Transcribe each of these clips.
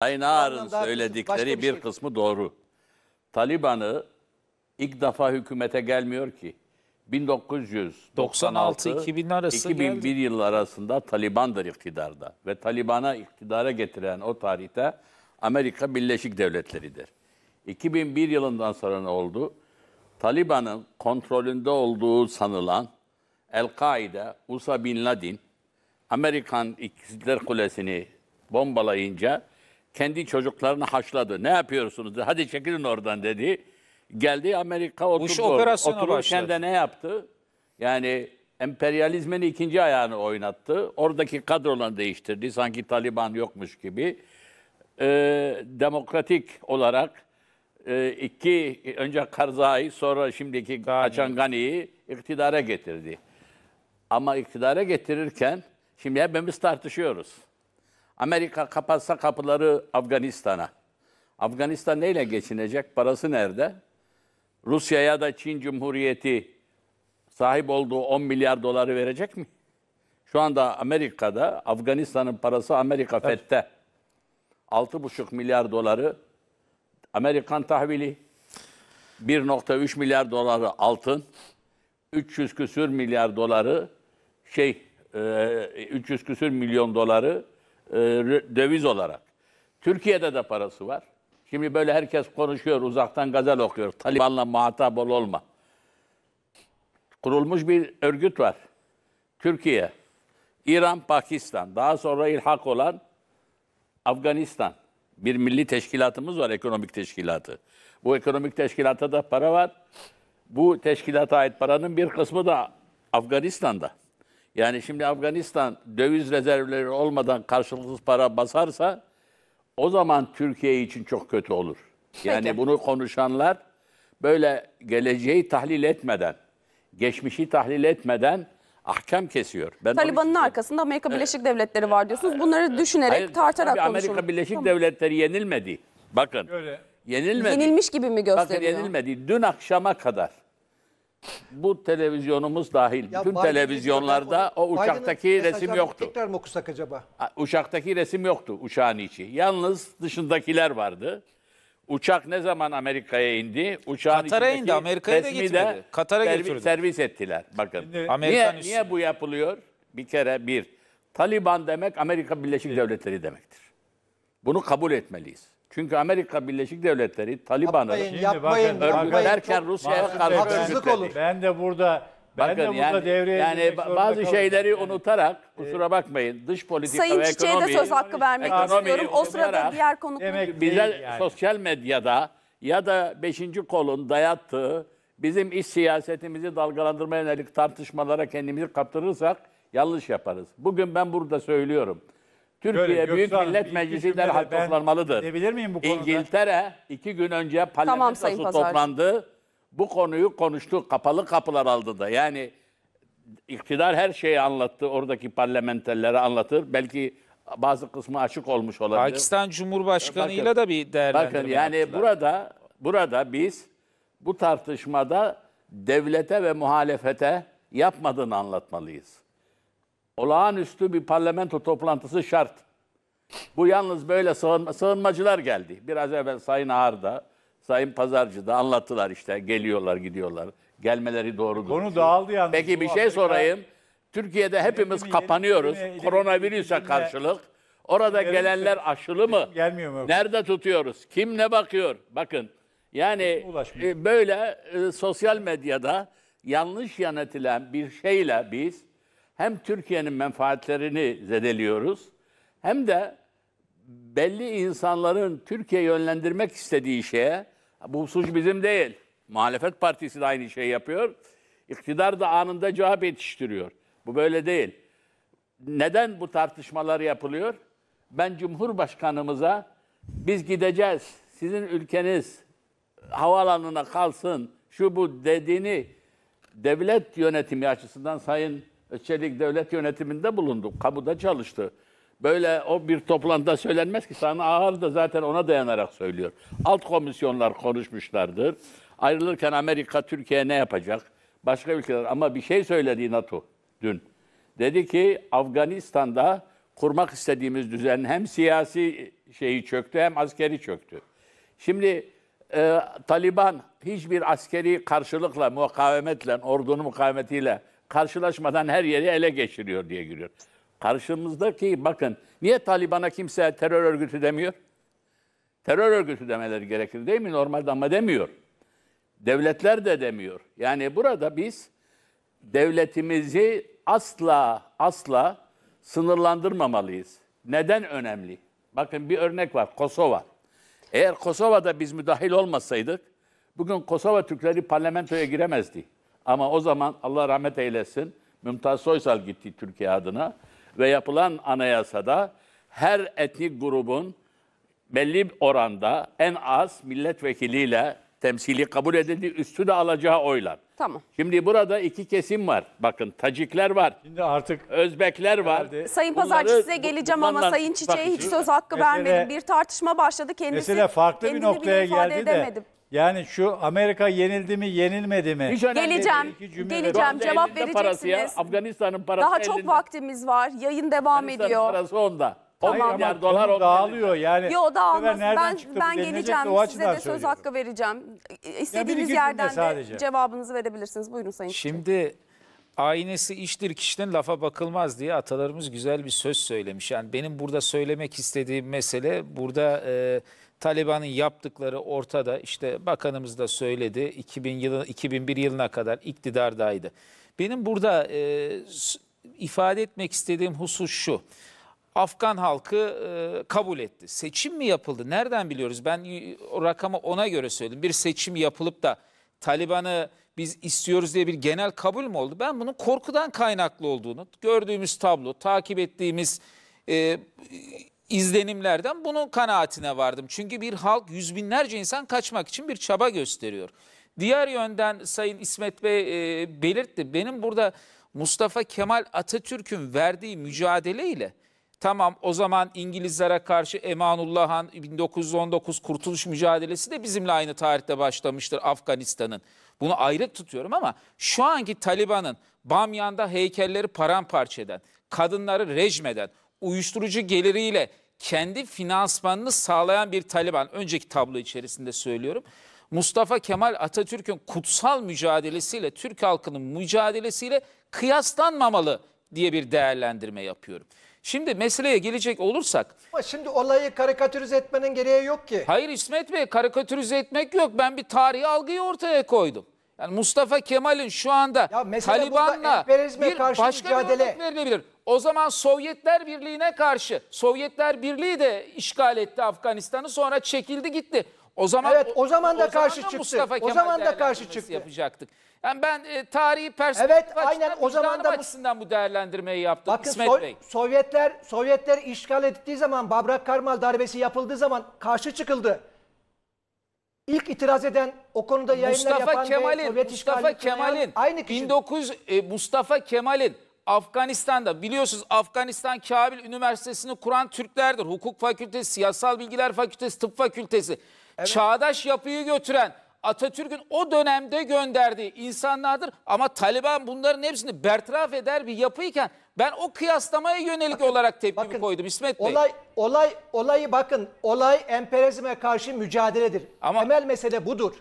Aynar'ın söyledikleri bir, bir şey kısmı doğru. Taliban'ı ilk defa hükümete gelmiyor ki. 1996-2000 arası 2001 yıl arasında Taliban'dır iktidarda. Ve Taliban'a iktidara getiren o tarihte Amerika Birleşik Devletleri'dir. 2001 yılından sonra ne oldu? Taliban'ın kontrolünde olduğu sanılan El-Kaide, Usa Bin Laden, Amerikan İkizler Kulesi'ni bombalayınca kendi çocuklarını haşladı. Ne yapıyorsunuz? Hadi çekilin oradan dedi. Geldi Amerika oturdu. Bush operasyona Otururken de ne yaptı? Yani emperyalizmin ikinci ayağını oynattı. Oradaki kadrolarını değiştirdi. Sanki Taliban yokmuş gibi. Ee, demokratik olarak e, iki önce Karzai sonra şimdiki Açan Gani'yi iktidara getirdi. Ama iktidara getirirken şimdi hepimiz tartışıyoruz. Amerika kapatsa kapıları Afganistan'a. Afganistan neyle geçinecek? Parası nerede? Rusya'ya da Çin Cumhuriyeti sahip olduğu 10 milyar doları verecek mi? Şu anda Amerika'da Afganistan'ın parası Amerika evet. FED'de. 6,5 milyar doları Amerikan tahvili, 1.3 milyar doları altın, 300 küsür milyar doları şey, 300 e, küsür milyon doları e, döviz olarak. Türkiye'de de parası var. Şimdi böyle herkes konuşuyor, uzaktan gazel okuyor. Taliban'la muhatap ol olma. Kurulmuş bir örgüt var. Türkiye, İran, Pakistan, daha sonra ilhak olan Afganistan. Bir milli teşkilatımız var, ekonomik teşkilatı. Bu ekonomik teşkilata da para var. Bu teşkilata ait paranın bir kısmı da Afganistan'da. Yani şimdi Afganistan döviz rezervleri olmadan karşılıksız para basarsa o zaman Türkiye için çok kötü olur. Yani bunu konuşanlar böyle geleceği tahlil etmeden, geçmişi tahlil etmeden ahkam kesiyor. Ben Taliban'ın arkasında Amerika Birleşik Devletleri var diyorsunuz. Bunları düşünerek, Hayır, tartarak konuşuyoruz. Amerika Birleşik tamam. Devletleri yenilmedi. Bakın. Öyle. Yenilmedi. Yenilmiş gibi mi gösteriyor? Bakın yenilmedi. Dün akşama kadar bu televizyonumuz dahil Ya bütün televizyonlarda o uçaktaki resim yoktu. Tekrar mı okusak acaba? Uçaktaki resim yoktu uçağın içi. Yalnız dışındakiler vardı. Uçak ne zaman Amerika'ya indi? Uçağın Katar'a indi, Amerika'ya da gitmedi. Katar'a servi- Servis ettiler. Bakın. niye, niye bu yapılıyor? Bir kere bir, Taliban demek Amerika Birleşik Devletleri demektir. Bunu kabul etmeliyiz. Çünkü Amerika Birleşik Devletleri Taliban'ı Yapmayın, Şimdi yapmayın, bakın, Rusya'ya karşı haksızlık olur. Ben de burada ben Bakın de burada yani, devreye yani bazı şeyleri Yani unutarak kusura bakmayın dış politika Sayın ve Çiçek'e de söz hakkı vermek ekonomi istiyorum. O sırada diğer konuklarımız demek bize yani. sosyal medyada ya da 5. kolun dayattığı bizim iş siyasetimizi dalgalandırmaya yönelik tartışmalara kendimizi kaptırırsak yanlış yaparız. Bugün ben burada söylüyorum. Türkiye Böyle, Büyük Millet bir iki Meclisi derhal toplanmalıdır. Diyebilir miyim bu konuda? İngiltere iki gün önce parlamentosu Sayın toplandı. Bu konuyu konuştu kapalı kapılar aldı da Yani iktidar her şeyi anlattı. Oradaki parlamenterlere anlatır. Belki bazı kısmı açık olmuş olabilir. Pakistan Cumhurbaşkanı'yla da bir değerlendirme Bakın yani yaptılar. burada burada biz bu tartışmada devlete ve muhalefete yapmadığını anlatmalıyız olağanüstü bir parlamento toplantısı şart. Bu yalnız böyle sığınma, sığınmacılar geldi. Biraz evvel Sayın Ağar Sayın Pazarcı'da anlattılar işte geliyorlar gidiyorlar. Gelmeleri doğrudur. Konu dağıldı yalnız. Peki bir şey Afrika- sorayım. Türkiye'de hepimiz ileri kapanıyoruz. gitme, Koronavirüse gitme. karşılık. Orada İleri gelenler aşılı mı? Gelmiyor mu? Nerede tutuyoruz? Kim ne bakıyor? Bakın yani e, böyle e, sosyal medyada yanlış yönetilen bir şeyle biz hem Türkiye'nin menfaatlerini zedeliyoruz hem de belli insanların Türkiye yönlendirmek istediği şeye bu suç bizim değil. Muhalefet partisi de aynı şeyi yapıyor. İktidar da anında cevap yetiştiriyor. Bu böyle değil. Neden bu tartışmalar yapılıyor? Ben Cumhurbaşkanımıza biz gideceğiz, sizin ülkeniz havaalanına kalsın, şu bu dediğini devlet yönetimi açısından Sayın Çelik devlet yönetiminde bulundu. Kamuda çalıştı. Böyle o bir toplantıda söylenmez ki. Sana Ağar da zaten ona dayanarak söylüyor. Alt komisyonlar konuşmuşlardır. Ayrılırken Amerika Türkiye ne yapacak? Başka ülkeler ama bir şey söyledi NATO dün. Dedi ki Afganistan'da kurmak istediğimiz düzen hem siyasi şeyi çöktü hem askeri çöktü. Şimdi e, Taliban hiçbir askeri karşılıkla, mukavemetle, ordunun mukavemetiyle karşılaşmadan her yeri ele geçiriyor diye giriyor. Karşımızdaki bakın niye Taliban'a kimse terör örgütü demiyor? Terör örgütü demeleri gerekir değil mi? Normalde ama demiyor. Devletler de demiyor. Yani burada biz devletimizi asla asla sınırlandırmamalıyız. Neden önemli? Bakın bir örnek var Kosova. Eğer Kosova'da biz müdahil olmasaydık bugün Kosova Türkleri parlamentoya giremezdi. Ama o zaman Allah rahmet eylesin Mümtaz Soysal gitti Türkiye adına ve yapılan anayasada her etnik grubun belli bir oranda en az milletvekiliyle temsili kabul edildi. Üstü de alacağı oylar. Tamam. Şimdi burada iki kesim var. Bakın Tacikler var. Şimdi artık Özbekler var. Herhalde, Sayın Pazarcı size geleceğim ama Sayın Çiçek'e hiç söz hakkı mesele, vermedim. Bir tartışma başladı. Kendisi mesele farkli bir noktaya geldi de edemedim. Yani şu Amerika yenildi mi yenilmedi mi? Hiç Geleceğim. cümle Geleceğim. Cevap elinde parası vereceksiniz. Afganistan'ın parası Daha çok elinde. vaktimiz var. Yayın devam ediyor. parası onda. 10 Hayır milyar ama dolar dağılıyor yani. Yo da Bu sefer Ben, ben geleceğim. Size de söz söylüyorum. hakkı vereceğim. İstediğiniz cümle yerden de cevabınızı verebilirsiniz. Buyurun Sayın Şimdi aynesi iştir kişiden lafa bakılmaz diye atalarımız güzel bir söz söylemiş. Yani benim burada söylemek istediğim mesele burada e, Taliban'ın yaptıkları ortada. İşte bakanımız da söyledi. 2000 yılı, 2001 yılına kadar iktidardaydı. Benim burada e, ifade etmek istediğim husus şu. Afgan halkı e, kabul etti. Seçim mi yapıldı? Nereden biliyoruz? Ben e, o rakamı ona göre söyledim. Bir seçim yapılıp da Taliban'ı biz istiyoruz diye bir genel kabul mü oldu? Ben bunun korkudan kaynaklı olduğunu, gördüğümüz tablo, takip ettiğimiz e, izlenimlerden bunun kanaatine vardım. Çünkü bir halk yüz binlerce insan kaçmak için bir çaba gösteriyor. Diğer yönden Sayın İsmet Bey e, belirtti. Benim burada Mustafa Kemal Atatürk'ün verdiği mücadeleyle tamam o zaman İngilizlere karşı Emanullah Han 1919 kurtuluş mücadelesi de bizimle aynı tarihte başlamıştır Afganistan'ın. Bunu ayrı tutuyorum ama şu anki Taliban'ın Bamyan'da heykelleri paramparça eden, kadınları rejmeden, uyuşturucu geliriyle kendi finansmanını sağlayan bir Taliban. Önceki tablo içerisinde söylüyorum. Mustafa Kemal Atatürk'ün kutsal mücadelesiyle Türk halkının mücadelesiyle kıyaslanmamalı diye bir değerlendirme yapıyorum. Şimdi meseleye gelecek olursak... Ama şimdi olayı karikatürize etmenin gereği yok ki. Hayır İsmet Bey karikatürize etmek yok. Ben bir tarihi algıyı ortaya koydum. Yani Mustafa Kemal'in şu anda Taliban'la bir başka mücadele. bir örnek verilebilir. O zaman Sovyetler Birliği'ne karşı Sovyetler Birliği de işgal etti Afganistan'ı sonra çekildi gitti. O zaman evet, o zaman da o karşı zaman da çıktı. Mustafa Kemal o zaman da karşı çıktı. Yapacaktık. Yani ben e, tarihi perspektif evet, aynen, o zaman da açısından bu değerlendirmeyi yaptım bakın, İsmet so Bey. Sovyetler Sovyetler işgal ettiği zaman Babrak Karmal darbesi yapıldığı zaman karşı çıkıldı. İlk itiraz eden o konuda yayınlar Mustafa yapan Kemal'in Mustafa Kemal'in aynı 19 e, Mustafa Kemal'in Afganistan'da biliyorsunuz Afganistan Kabil Üniversitesi'ni kuran Türklerdir. Hukuk Fakültesi, Siyasal Bilgiler Fakültesi, Tıp Fakültesi. Evet. Çağdaş yapıyı götüren Atatürk'ün o dönemde gönderdiği insanlardır. Ama Taliban bunların hepsini bertaraf eder bir yapıyken ben o kıyaslamaya yönelik bakın, olarak tepkimi bakın, koydum İsmet Bey. Olay, olay, olayı bakın olay emperyalizme karşı mücadeledir. Ama, Temel mesele budur.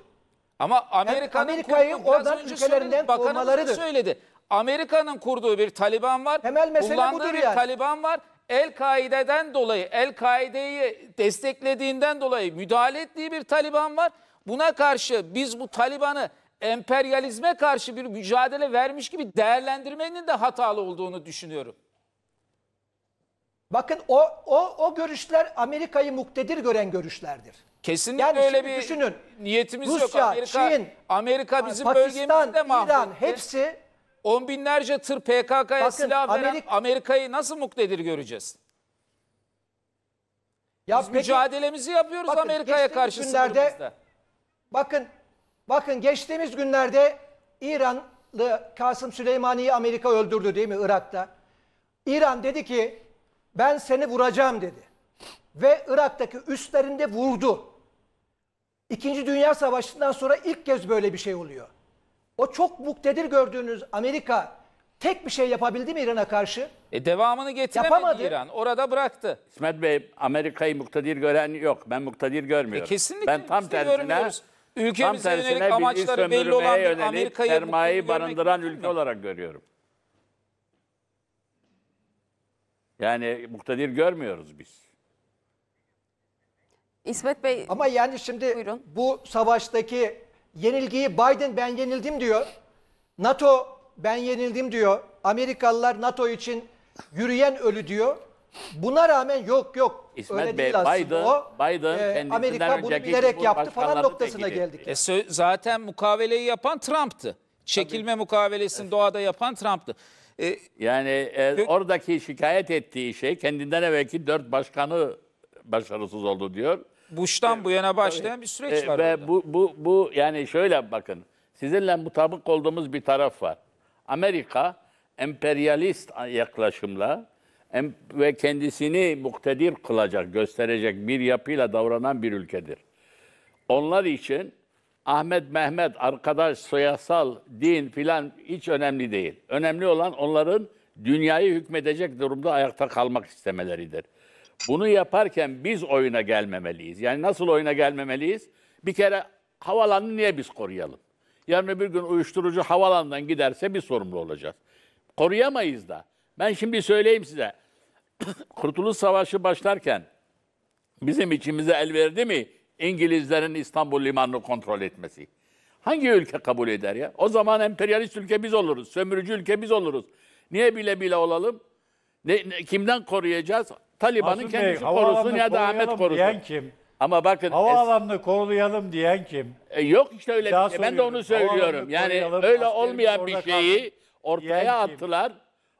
Ama Amerika'nın Amerika'yı oradan ülkelerinden kovmalarıdır. söyledi. Amerika'nın kurduğu bir Taliban var. Temel mesele kullandığı budur bir yani. Taliban var. El-Kaide'den dolayı, El-Kaide'yi desteklediğinden dolayı müdahale ettiği bir Taliban var. Buna karşı biz bu Taliban'ı emperyalizme karşı bir mücadele vermiş gibi değerlendirmenin de hatalı olduğunu düşünüyorum. Bakın o o o görüşler Amerika'yı muktedir gören görüşlerdir. Kesinlikle yani öyle bir düşünün. niyetimiz Rusya, yok. Amerika, Çin, Amerika bizim Pakistan, bölgemizde mahvoldu. İran hepsi On binlerce tır PKK'ya silah veren Amerik- Amerika'yı nasıl muktedir göreceğiz? Ya Biz peki- mücadelemizi yapıyoruz Amerika'ya geçtiğimiz karşı günlerde- Bakın, bakın geçtiğimiz günlerde İranlı Kasım Süleymani'yi Amerika öldürdü değil mi Irak'ta? İran dedi ki ben seni vuracağım dedi. Ve Irak'taki üstlerinde vurdu. İkinci Dünya Savaşı'ndan sonra ilk kez böyle bir şey oluyor. O çok muktedir gördüğünüz Amerika tek bir şey yapabildi mi İran'a karşı? E devamını getiremedi Yapamadı. İran. Orada bıraktı. İsmet Bey Amerika'yı muktedir gören yok. Ben muktedir görmüyorum. E kesinlikle ben tam tersine Ülkemize tam tersine yönelik amaçları belli olan bir Amerika'yı sermayeyi barındıran ülke mi? olarak görüyorum. Yani muktedir görmüyoruz biz. İsmet Bey. Ama yani şimdi Buyurun. bu savaştaki yenilgiyi Biden ben yenildim diyor. NATO ben yenildim diyor. Amerikalılar NATO için yürüyen ölü diyor. Buna rağmen yok yok İsmet öyle Bey, değil Biden, o. Biden Ee, Amerika bunu bilerek yaptı falan noktasına geldik. E, zaten mukaveleyi yapan Trump'tı. Çekilme mukavelesini doğada yapan Trump'tı. E, Yani e, oradaki şikayet ettiği şey kendinden evvelki dört başkanı başarısız oldu diyor. Buştan bu yana başlayan bir süreç ee, var. Ve bu, bu, bu yani şöyle bakın. Sizinle mutabık olduğumuz bir taraf var. Amerika emperyalist yaklaşımla em ve kendisini muktedir kılacak, gösterecek bir yapıyla davranan bir ülkedir. Onlar için Ahmet Mehmet, arkadaş, soyasal, din filan hiç önemli değil. Önemli olan onların dünyayı hükmedecek durumda ayakta kalmak istemeleridir. Bunu yaparken biz oyuna gelmemeliyiz. Yani nasıl oyuna gelmemeliyiz? Bir kere havalanı niye biz koruyalım? Yarın bir gün uyuşturucu havalandan giderse bir sorumlu olacağız. Koruyamayız da. Ben şimdi söyleyeyim size. Kurtuluş Savaşı başlarken bizim içimize el verdi mi İngilizlerin İstanbul limanını kontrol etmesi? Hangi ülke kabul eder ya? O zaman emperyalist ülke biz oluruz, sömürücü ülke biz oluruz. Niye bile bile olalım? Ne, ne, kimden koruyacağız? Taliban'ın Masum kendisi Bey, korusun ya da Ahmet korusun. Diyen kim? Ama bakın havaalanını koruyalım diyen kim? E, yok işte öyle bir şey. Ben de onu söylüyorum. Yani öyle olmayan bir şeyi ortaya attılar.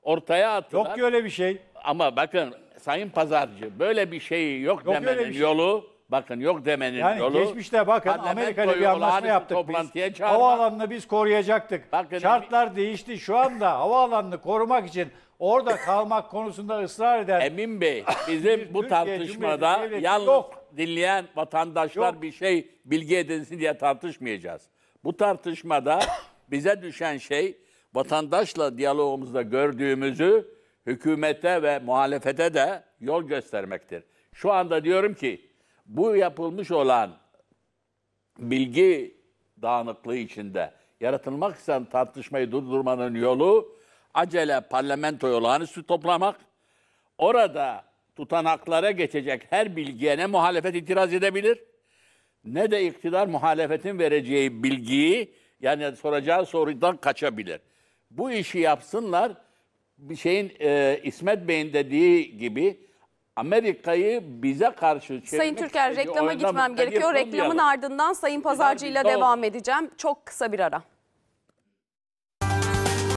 Ortaya attılar. Yok ki öyle bir şey. Ama bakın Sayın Pazarcı böyle bir şeyi yok, yok demenin şey. yolu bakın yok demenin yani yolu. Yani geçmişte bakın Amerika'yla bir anlaşma yaptık biz. Çağırma. Havaalanını biz koruyacaktık. Bakın, Şartlar değişti. Şu anda havaalanını korumak için orada kalmak konusunda ısrar eden... Emin Bey, bizim bu tartışmada Cumhuriyeti yalnız yok. dinleyen vatandaşlar Yok. bir şey bilgi edinsin diye tartışmayacağız. Bu tartışmada bize düşen şey vatandaşla diyalogumuzda gördüğümüzü hükümete ve muhalefete de yol göstermektir. Şu anda diyorum ki bu yapılmış olan bilgi dağınıklığı içinde yaratılmak istenen tartışmayı durdurmanın yolu acele parlamentoya olağanüstü toplamak, orada tutanaklara geçecek her bilgiye ne muhalefet itiraz edebilir ne de iktidar muhalefetin vereceği bilgiyi yani soracağı sorudan kaçabilir. Bu işi yapsınlar bir şeyin e, İsmet Bey'in dediği gibi Amerika'yı bize karşı Sayın Türker reklama gitmem gerekiyor. Reklamın ardından Sayın Pazarcı ile devam edeceğim. Çok kısa bir ara.